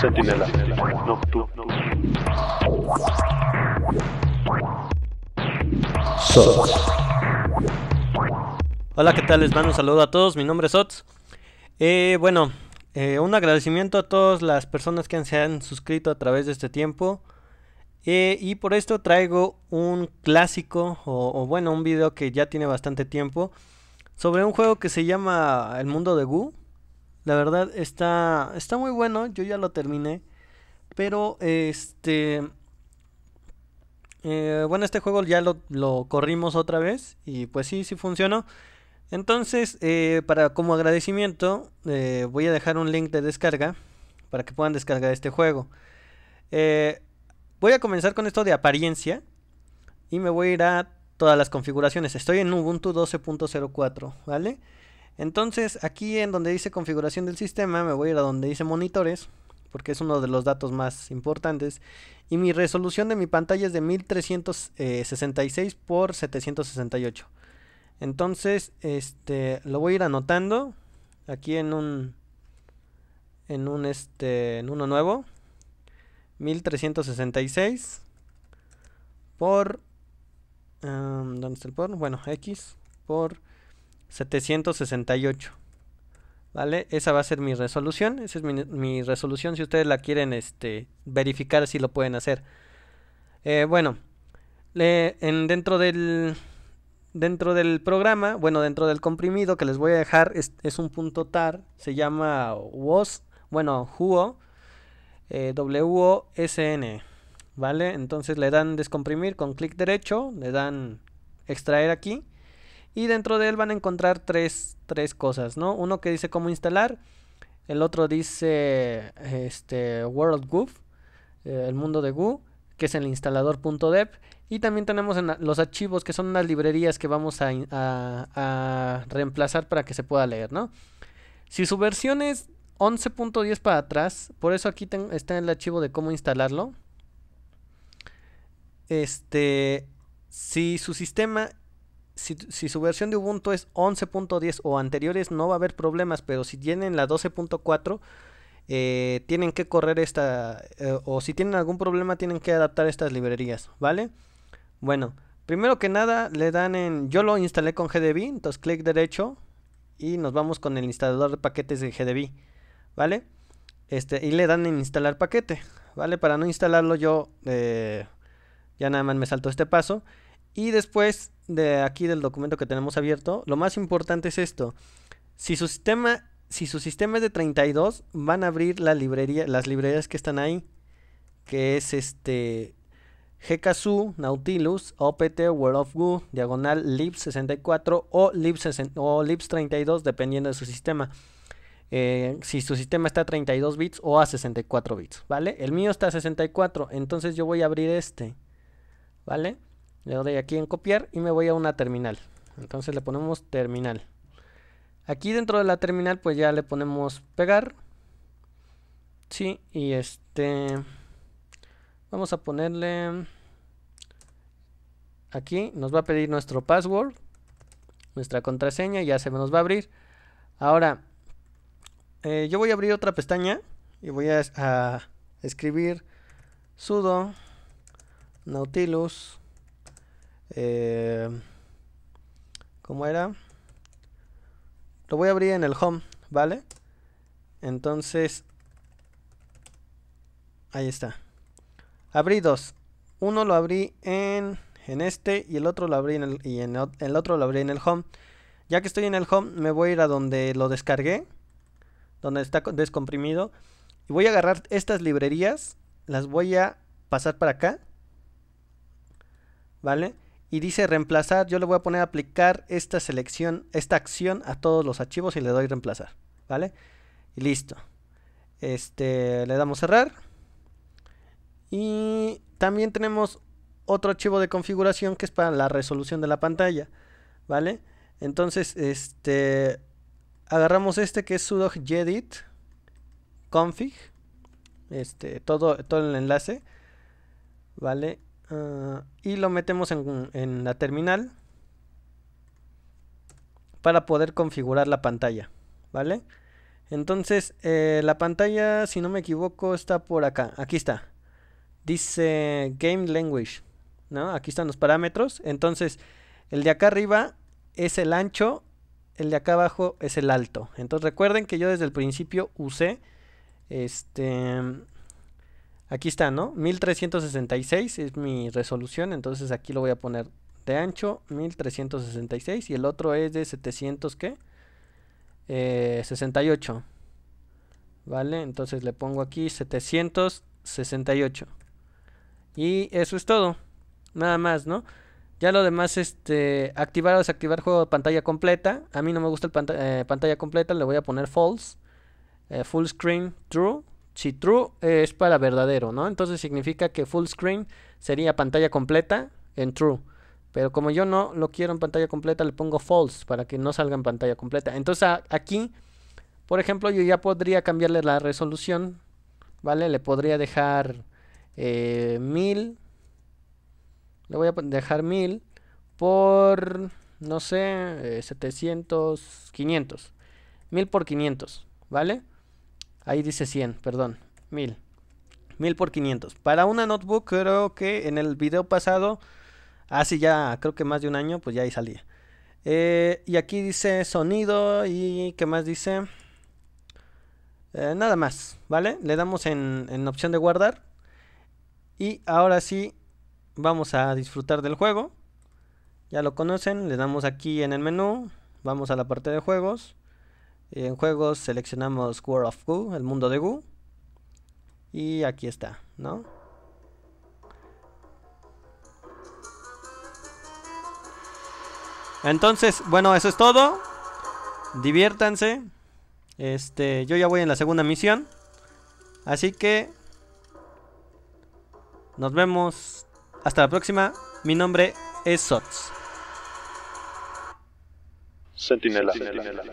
Sentinela nocturno. Sots. Hola, ¿qué tal? Les mando un saludo a todos. Mi nombre es Sots. Eh, bueno, eh, un agradecimiento a todas las personas que se han suscrito a través de este tiempo. Eh, y por esto traigo un clásico, o, bueno, un video que ya tiene bastante tiempo, sobre un juego que se llama El Mundo de Gu. La verdad está, está muy bueno, yo ya lo terminé. Pero este... Eh, bueno, este juego ya lo, corrimos otra vez y pues sí, sí funcionó. Entonces, eh, para como agradecimiento, eh, voy a dejar un link de descarga para que puedan descargar este juego. voy a comenzar con esto de apariencia y me voy a ir a todas las configuraciones. Estoy en Ubuntu 12.04, ¿vale? Entonces aquí en donde dice configuración del sistema me voy a ir a donde dice monitores porque es uno de los datos más importantes y mi resolución de mi pantalla es de 1366 por 768. Entonces, este lo voy a ir anotando aquí en un en un este, uno nuevo 1366 por ¿dónde está el por? Bueno, X por 768. ¿Vale? Esa va a ser mi resolución. Esa es mi, resolución. Si ustedes la quieren este, verificar, si lo pueden hacer. Eh, bueno, en, dentro del dentro del programa, bueno, dentro del comprimido que les voy a dejar, es, un punto tar, se llama WOS, bueno, WO, eh, WOSN, ¿vale? Entonces le dan descomprimir con clic derecho, le dan extraer aquí y dentro de él van a encontrar tres, tres cosas, ¿no? Uno que dice cómo instalar, el otro dice este, World eh, el mundo de Goo, que es el instalador.dev. Y también tenemos los archivos, que son unas librerías que vamos a, reemplazar para que se pueda leer, ¿no? Si su versión es 11.10 para atrás, por eso aquí está el archivo de cómo instalarlo. Este, si su sistema si, su versión de Ubuntu es 11.10 o anteriores, no va a haber problemas, pero si tienen la 12.4, eh, tienen que correr esta, eh, o si tienen algún problema, tienen que adaptar estas librerías, ¿vale? Bueno, primero que nada, le dan en, yo lo instalé con GDB, entonces clic derecho y nos vamos con el instalador de paquetes de GDB, ¿vale? Este, y le dan en instalar paquete, ¿vale? Para no instalarlo yo, eh, ya nada más me saltó este paso. Y después de aquí del documento que tenemos abierto, lo más importante es esto. Si su sistema, si su sistema es de 32, van a abrir la librería, las librerías que están ahí, que es este GKSU, Nautilus, OPT, World of Goo, diagonal lips 64 o, o libs32 dependiendo de su sistema. Eh, si su sistema está a 32 bits o a 64 bits, ¿vale? El mío está a 64, entonces yo voy a abrir este, ¿vale? Le doy aquí en copiar y me voy a una terminal. Entonces le ponemos terminal. Aquí dentro de la terminal pues ya le ponemos pegar. Sí, y este... Vamos a ponerle... Aquí nos va a pedir nuestro password, nuestra contraseña, ya se nos va a abrir. Ahora, eh, yo voy a abrir otra pestaña y voy a escribir sudo nautilus eh, ¿Cómo era? Lo voy a abrir en el home, ¿vale? Entonces, ahí está. Abrí dos. Uno lo abrí en, este y el otro lo abrí en y en el otro lo abrí en el home. Ya que estoy en el home, me voy a ir a donde lo descargué, donde está descomprimido. Y voy a agarrar estas librerías, las voy a pasar para acá. ¿Vale? y dice reemplazar, yo le voy a poner aplicar esta selección, esta acción a todos los archivos y le doy reemplazar, ¿vale? Y listo. Este, le damos cerrar. Y también tenemos otro archivo de configuración que es para la resolución de la pantalla, ¿vale? Entonces, este agarramos este que es sudo gedit config este todo todo el enlace, ¿vale? Ah, y lo metemos en, la terminal para poder configurar la pantalla, ¿vale? Entonces, eh, la pantalla, si no me equivoco, está por acá. Aquí está. Dice Game Language, ¿no? Aquí están los parámetros. Entonces, el de acá arriba es el ancho, el de acá abajo es el alto. Entonces, recuerden que yo desde el principio usé este Aquí está, ¿no? 1366 es mi resolución, entonces aquí lo voy a poner de ancho, 1366. Y el otro es de 700, ¿qué? 68. Eh, ¿Vale? Entonces le pongo aquí 768. Y eso es todo. Nada más, ¿no? Ya lo demás, este, activar o desactivar juego de pantalla completa. A mí no me gusta el eh, pantalla completa, le voy a poner false. Eh, full screen, true. Si true es para verdadero, ¿no? Entonces significa que full screen sería pantalla completa en true. Pero como yo no lo quiero en pantalla completa, le pongo false para que no salga en pantalla completa. Entonces aquí, por ejemplo, yo ya podría cambiarle la resolución, ¿vale? Le podría dejar eh, 1000. Le voy a dejar 1000 por, no sé, 700, 500. 1000 por 500, ¿vale? Ahí dice 100, perdón, 1000. 1000 por 500. Para una notebook creo que en el video pasado, hace ya creo que más de un año, pues ya ahí salía. Eh, y aquí dice sonido y qué más dice. Eh, nada más, ¿vale? Le damos en, en opción de guardar. Y ahora sí, vamos a disfrutar del juego. Ya lo conocen, le damos aquí en el menú, vamos a la parte de juegos. En juegos seleccionamos World of Goo, el mundo de Goo. Y aquí está, ¿no? Entonces, bueno, eso es todo. Diviértanse. Este, yo ya voy en la segunda misión. Así que nos vemos hasta la próxima. Mi nombre es Sots. Sentinela, Sentinela.